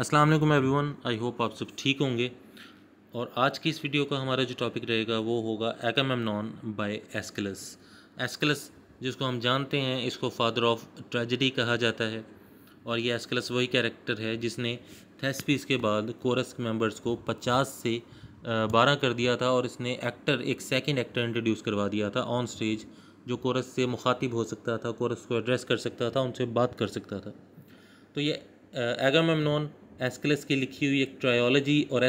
अस्सलाम वालेकुम everyone I hope आप सब ठीक होंगे और आज की इस वीडियो का हमारा जो टॉपिक रहेगा वो होगा एकामेमनॉन बाय एस्किलस एस्किलस जिसको हम जानते हैं इसको फादर ऑफ ट्रेजडी कहा जाता है और ये एस्किलस वही कैरेक्टर है जिसने थेस्पीस के बाद कोरस मेंबर्स को 50 से बारह कर दिया था और इसने एक्टर एक सेकेंड एक्टर इंट्रोड्यूस करवा दिया था ऑन स्टेज जो कोरस से मुखातिब हो सकता था कोरस को एड्रेस कर सकता था उनसे बात कर सकता था तो ये एगामेमनॉन एस्कलस की लिखी हुई एक ट्रायोलॉजी और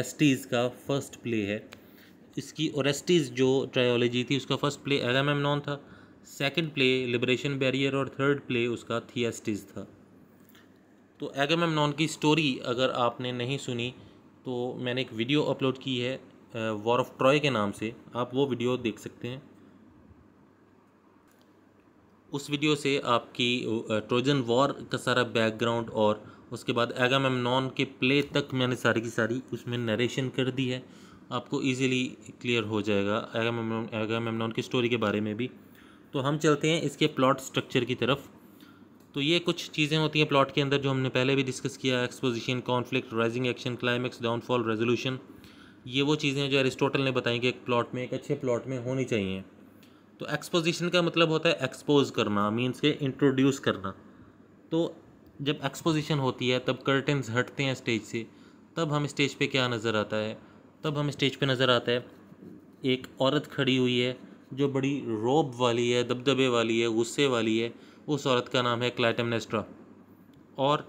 का फर्स्ट प्ले है इसकी ओरेस्टीज़ जो ट्रायोलॉजी थी उसका फर्स्ट प्ले एगामेमनॉन था सेकंड प्ले लिबरेशन बैरियर और थर्ड प्ले उसका थिएस्टिस था तो एगामेमनॉन की स्टोरी अगर आपने नहीं सुनी तो मैंने एक वीडियो अपलोड की है वॉर ऑफ ट्रॉय के नाम से आप वो वीडियो देख सकते हैं उस वीडियो से आपकी ट्रोजन वॉर का सारा बैकग्राउंड और उसके बाद नॉन के प्ले तक मैंने सारी की सारी उसमें नरेशन कर दी है आपको इजीली क्लियर हो जाएगा एगामेमनॉन नॉन की स्टोरी के बारे में भी तो हम चलते हैं इसके प्लॉट स्ट्रक्चर की तरफ तो ये कुछ चीज़ें होती हैं प्लॉट के अंदर जो हमने पहले भी डिस्कस किया exposition conflict rising action climax downfall resolution ये वो चीज़ें जो एरिस्टोटल ने बताई कि एक प्लॉट में एक अच्छे प्लॉट में होनी चाहिए तो एक्सपोजिशन का मतलब होता है एक्सपोज करना मीन्स के इंट्रोड्यूस करना तो जब एक्सपोजिशन होती है तब कर्टन्स हटते हैं स्टेज से तब हम स्टेज पे क्या नज़र आता है तब हम स्टेज पे नज़र आता है एक औरत खड़ी हुई है जो बड़ी रोब वाली है दबदबे वाली है गुस्से वाली है उस औरत का नाम है क्लाइटमनेस्ट्रा और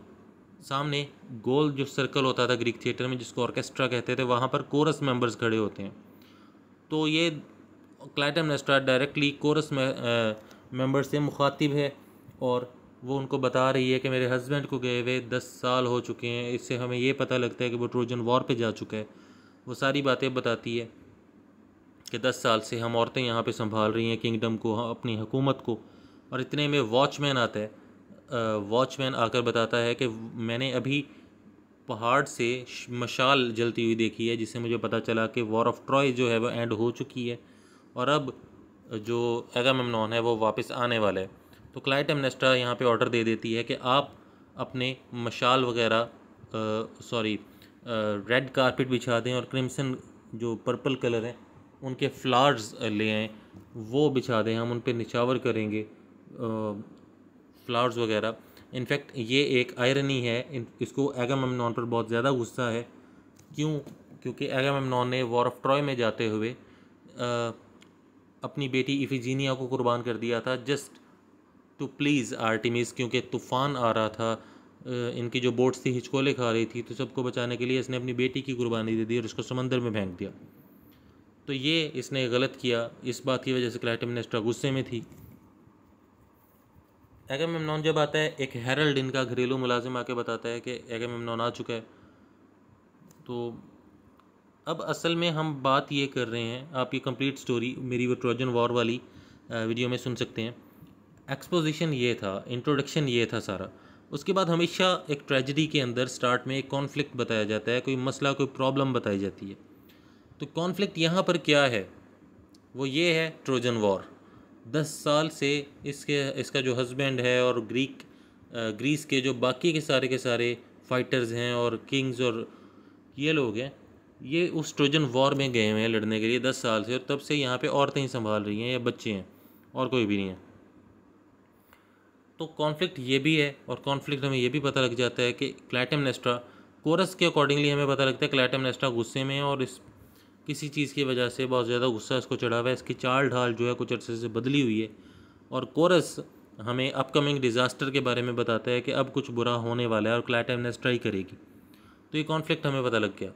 सामने गोल जो सर्कल होता था ग्रीक थिएटर में जिसको ऑर्केस्ट्रा कहते थे वहाँ पर कोरस मेंबर्स खड़े होते हैं तो ये क्लाइटमनेस्ट्रा डायरेक्टली कोरस मेंबर से मुखातिब है और वो उनको बता रही है कि मेरे हस्बैंड को गए हुए दस साल हो चुके हैं इससे हमें ये पता लगता है कि वो ट्रोजन वॉर पे जा चुका है वो सारी बातें बताती है कि दस साल से हम औरतें यहाँ पे संभाल रही हैं किंगडम को हाँ, अपनी हुकूमत को और इतने में वॉचमैन आता है वॉचमैन आकर बताता है कि मैंने अभी पहाड़ से मशाल जलती हुई देखी है जिससे मुझे पता चला कि वॉर ऑफ ट्रॉय जो है वो एंड हो चुकी है और अब जो एगामेमनॉन है वो वापस आने वाला है तो क्लाइट एमनेस्टा यहाँ पे ऑर्डर दे देती है कि आप अपने मशाल वगैरह सॉरी रेड कारपेट बिछा दें और क्रिमसन जो पर्पल कलर हैं उनके फ्लावर्स ले आएँ वो बिछा दें हम उन पर निचावर करेंगे फ्लावर्स वगैरह इनफैक्ट ये एक आयरनी है इसको एमनॉन पर बहुत ज़्यादा गुस्सा है क्यों क्योंकि एगम एमनॉन ने वॉर ऑफ ट्रॉय में जाते हुए आ, अपनी बेटी इफिजीनिया को कुर्बान कर दिया था जस्ट तो प्लीज़ आर्टिमिस क्योंकि तूफ़ान आ रहा था इनकी जो बोट्स थी हिचकोले खा रही थी तो सबको बचाने के लिए इसने अपनी बेटी की कुर्बानी दे दी और उसको समंदर में फेंक दिया तो ये इसने गलत किया इस बात की वजह से क्लाइटम एक्स्ट्रा गुस्से में थी एगम एमनॉन जब आता है एक हेरल्ड इनका घरेलू मुलाजिम आके बताता है कि एगम एमनॉन आ चुका है तो अब असल में हम बात ये कर रहे हैं आप ये कंप्लीट स्टोरी मेरी वो ट्रोजन वॉर वाली वीडियो में सुन सकते हैं एक्सपोजिशन ये था इंट्रोडक्शन ये था सारा उसके बाद हमेशा एक ट्रेजडी के अंदर स्टार्ट में एक कॉन्फ्लिक्ट बताया जाता है कोई मसला कोई प्रॉब्लम बताई जाती है तो कॉन्फ्लिक्ट यहाँ पर क्या है वो ये है ट्रोजन वॉर दस साल से इसके इसका जो हस्बैंड है और ग्रीक ग्रीस के जो बाकी के सारे के सारे फाइटर्स हैं और किंग्स और ये लोग हैं ये उस ट्रोजन वॉर में गए हुए हैं लड़ने के लिए दस साल से और तब से यहाँ पे औरतें ही संभाल रही हैं या बच्चे हैं और कोई भी नहीं है तो कॉन्फ्लिक्ट ये भी है और कॉन्फ्लिक्ट हमें ये भी पता लग जाता है कि क्लैटम नेस्ट्रा कोरस के अकॉर्डिंगली हमें पता लगता है क्लैटम नेस्ट्रा गुस्से में है और इस किसी चीज़ की वजह से बहुत ज़्यादा गुस्सा इसको चढ़ा हुआ है इसकी चाल ढाल जो है कुछ अरसे से बदली हुई है और कोरस हमें अपकमिंग डिज़ास्टर के बारे में बताता है कि अब कुछ बुरा होने वाला है और क्लैटम नेस्ट्रा ही करेगी तो ये कॉन्फ्लिक्ट हमें पता लग गया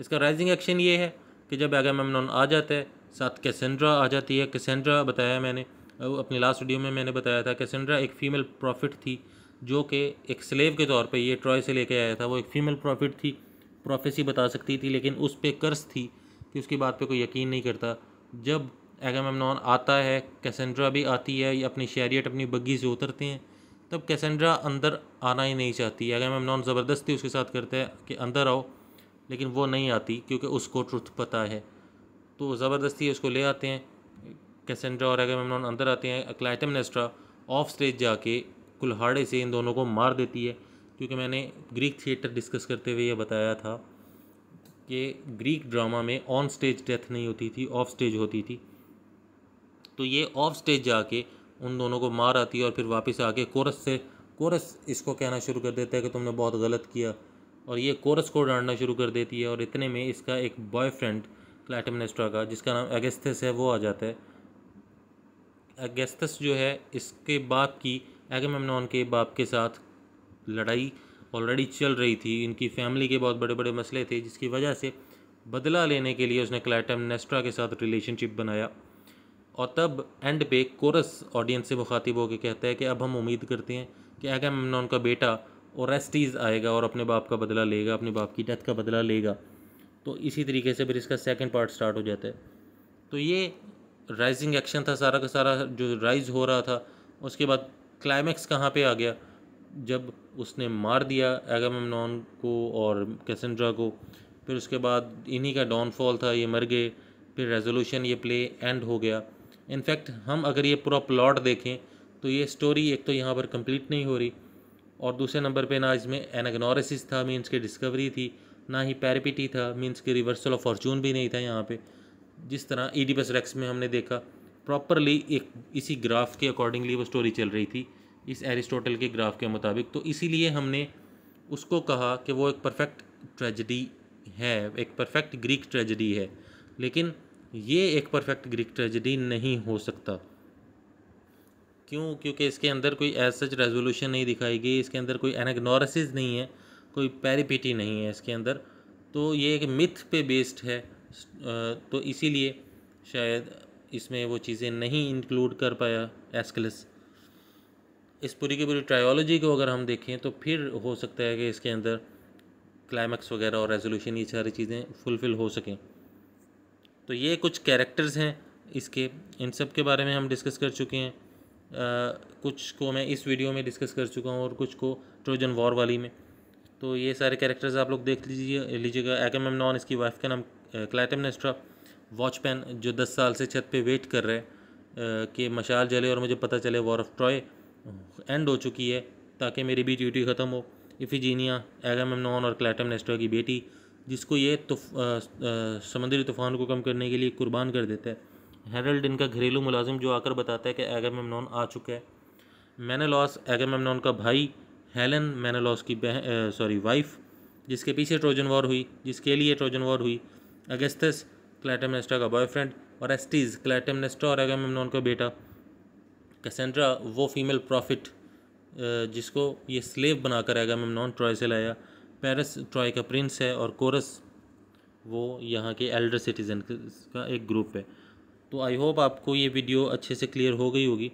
इसका राइजिंग एक्शन ये है कि जब एगामेमनॉन आ जाता है साथ कैसेंड्रा आ जाती है कैसेंड्रा बताया मैंने अपनी लास्ट वीडियो में मैंने बताया था कैसेंड्रा एक फ़ीमेल प्रॉफिट थी जो कि एक स्लेव के तौर पर ये ट्रॉय से लेके आया था वो एक फ़ीमेल प्रॉफिट थी प्रोफेसी बता सकती थी लेकिन उस पर कर्ज थी कि उसकी बात पर कोई यकीन नहीं करता जब एगामेमनॉन आता है कैसेंड्रा भी आती है या अपनी शहरीट अपनी बग्घी से उतरते हैं तब कैसेंड्रा अंदर आना ही नहीं चाहती एगामेमनॉन ज़बरदस्ती उसके साथ करते हैं कि अंदर आओ लेकिन वो नहीं आती क्योंकि उसको ट्रुथ पता है तो ज़बरदस्ती उसको ले आते हैं कैसेंड्रा और एगामेमनॉन अंदर आते हैं नेस्ट्रा ऑफ स्टेज जाके कुल्हाड़े से इन दोनों को मार देती है क्योंकि मैंने ग्रीक थिएटर डिस्कस करते हुए यह बताया था कि ग्रीक ड्रामा में ऑन स्टेज डेथ नहीं होती थी ऑफ स्टेज होती थी तो ये ऑफ स्टेज जाके उन दोनों को मार आती है और फिर वापस आके कोरस से कोरस इसको कहना शुरू कर देता है कि तुमने बहुत गलत किया और ये कोरस को डांटना शुरू कर देती है और इतने में इसका एक बॉयफ्रेंड क्लाइटमनेस्ट्रा का जिसका नाम एगेस्थस है वो आ जाता है अगस्तस जो है इसके बाप की एगमेमनॉन के बाप के साथ लड़ाई ऑलरेडी चल रही थी इनकी फैमिली के बहुत बड़े बड़े मसले थे जिसकी वजह से बदला लेने के लिए उसने क्लाइटम नेस्ट्रा के साथ रिलेशनशिप बनाया और तब एंड पे कोरस ऑडियंस से मुखातिब होकर कहता है कि अब हम उम्मीद करते हैं कि एगमेमनॉन का बेटा ओरेस्टीज़ आएगा और अपने बाप का बदला लेगा अपने बाप की डेथ का बदला लेगा तो इसी तरीके से फिर इसका सेकेंड पार्ट स्टार्ट हो जाता है तो ये राइजिंग एक्शन था सारा का सारा जो राइज हो रहा था उसके बाद क्लाइमैक्स कहाँ पे आ गया जब उसने मार दिया एगम को और कैसेंड्रा को फिर उसके बाद इन्हीं का डाउनफॉल था ये मर गए फिर रेजोल्यूशन ये प्ले एंड हो गया इनफैक्ट हम अगर ये पूरा प्लॉट देखें तो ये स्टोरी एक तो यहाँ पर कंप्लीट नहीं हो रही और दूसरे नंबर पे ना इसमें एनाग्नोरेसिस था मीन्स की डिस्कवरी थी ना ही पैरपिटी था मीन्स के रिवर्सल ऑफ फॉर्चून भी नहीं था यहाँ पे जिस तरह ई डी बस रेक्स में हमने देखा प्रॉपरली एक इसी ग्राफ के अकॉर्डिंगली वो स्टोरी चल रही थी इस एरिस्टोटल के ग्राफ के मुताबिक तो इसीलिए हमने उसको कहा कि वो एक परफेक्ट ट्रेजडी है एक परफेक्ट ग्रीक ट्रेजडी है लेकिन ये एक परफेक्ट ग्रीक ट्रेजडी नहीं हो सकता क्यों क्योंकि इसके अंदर कोई एज सच रेजोल्यूशन नहीं दिखाई गई इसके अंदर कोई एनाग्नोरसिस नहीं है कोई पैरिपिटी नहीं है इसके अंदर तो ये एक मिथ पे बेस्ड है तो इसीलिए शायद इसमें वो चीज़ें नहीं इंक्लूड कर पाया एस्कलस इस पूरी की पूरी ट्रायोलॉजी को अगर हम देखें तो फिर हो सकता है कि इसके अंदर क्लाइमैक्स वगैरह और रेजोल्यूशन ये सारी चीज़ें फुलफ़िल हो सकें तो ये कुछ कैरेक्टर्स हैं इसके इन सब के बारे में हम डिस्कस कर चुके हैं आ, कुछ को मैं इस वीडियो में डिस्कस कर चुका हूँ और कुछ को ट्रोजन वॉर वाली में तो ये सारे कैरेक्टर्स आप लोग देख लीजिए लीजिएगा एगम एम नॉन इसकी वाइफ का नाम क्लाइटम नेस्ट्रा वॉच जो दस साल से छत पे वेट कर रहे कि मशाल जले और मुझे पता चले वॉर ऑफ ट्रॉय एंड हो चुकी है ताकि मेरी भी ड्यूटी ख़त्म हो इफिजीनिया एगामेमनॉन और क्लाइटम नेस्ट्रा की बेटी जिसको ये तुफ, समंदरी तूफ़ान को कम करने के लिए कुर्बान कर देता है हेरल्ड इनका घरेलू मुलाजिम जो आकर बताता है कि एगम एगामेमनॉन आ चुका है एगम एगामेमनॉन का भाई हेलन मैनलॉस की बह सॉरी वाइफ जिसके पीछे ट्रोजन वॉर हुई जिसके लिए ट्रोजन वॉर हुई अगेस्तस क्लैटमनेस्टा का बॉयफ्रेंड और एस्टीज क्लैटमनेस्टा और अगामेमनॉन का बेटा कैसेंड्रा वो फीमेल प्रॉफिट जिसको ये स्लेव बनाकर अगामेमनॉन ट्रॉय से लाया पेरिस ट्रॉय का प्रिंस है और कोरस वो यहाँ के एल्डर सिटीज़न का एक ग्रुप है तो आई होप आपको ये वीडियो अच्छे से क्लियर हो गई होगी